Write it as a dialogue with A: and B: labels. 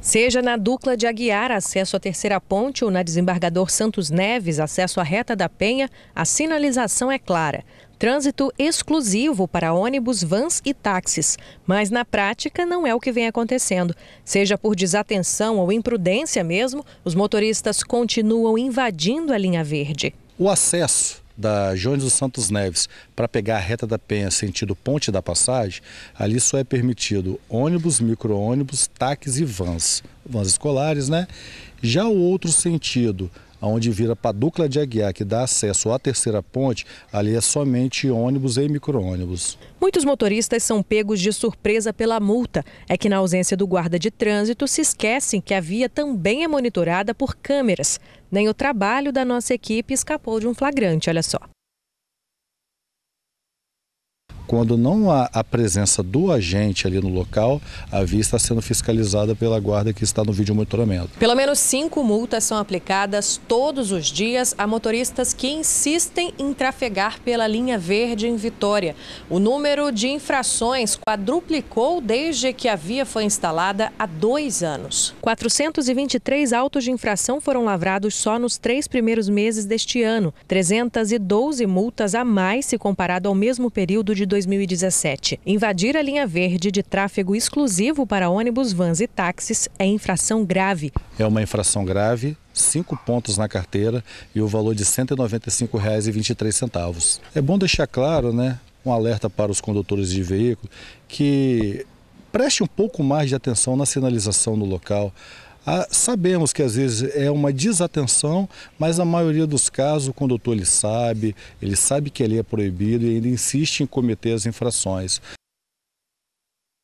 A: Seja na Ducla de Aguiar, acesso à Terceira Ponte, ou na Desembargador Santos Neves, acesso à Reta da Penha, a sinalização é clara. Trânsito exclusivo para ônibus, vans e táxis. Mas na prática não é o que vem acontecendo. Seja por desatenção ou imprudência mesmo, os motoristas continuam invadindo a linha
B: verde. O acesso da Jones dos Santos Neves para pegar a reta da Penha sentido Ponte da Passagem, ali só é permitido ônibus, micro-ônibus, táxis e vans, vans escolares, né? Já o outro sentido onde vira para a Ducla de Aguiar, que dá acesso à terceira ponte, ali é somente ônibus e micro-ônibus.
A: Muitos motoristas são pegos de surpresa pela multa. É que na ausência do guarda de trânsito, se esquecem que a via também é monitorada por câmeras. Nem o trabalho da nossa equipe escapou de um flagrante, olha só
B: quando não há a presença do agente ali no local, a via está sendo fiscalizada pela guarda que está no vídeo monitoramento.
A: Pelo menos cinco multas são aplicadas todos os dias a motoristas que insistem em trafegar pela linha verde em Vitória. O número de infrações quadruplicou desde que a via foi instalada há dois anos. 423 autos de infração foram lavrados só nos três primeiros meses deste ano, 312 multas a mais se comparado ao mesmo período de 2019. 2017. Invadir a linha verde de tráfego exclusivo para ônibus, vans e táxis é infração grave.
B: É uma infração grave, cinco pontos na carteira e o valor de R$ 195,23. É bom deixar claro, né, um alerta para os condutores de veículo que preste um pouco mais de atenção na sinalização no local ah, sabemos que às vezes é uma desatenção, mas na maioria dos casos o condutor ele sabe, ele sabe que ali é proibido e ainda insiste em cometer as infrações.